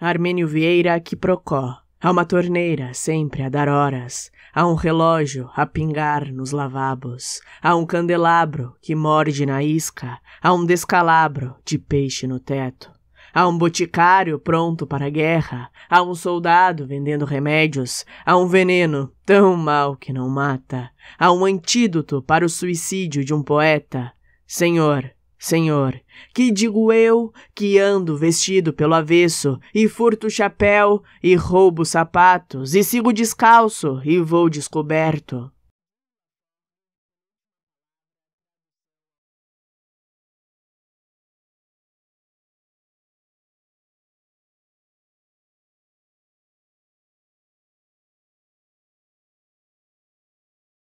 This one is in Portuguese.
Armênio Vieira que procó. Há é uma torneira sempre a dar horas, há um relógio a pingar nos lavabos, há um candelabro que morde na isca, há um descalabro de peixe no teto, há um boticário pronto para a guerra, há um soldado vendendo remédios, há um veneno tão mal que não mata, há um antídoto para o suicídio de um poeta. Senhor, Senhor, que digo eu que ando vestido pelo avesso, e furto chapéu, e roubo sapatos, e sigo descalço, e vou descoberto?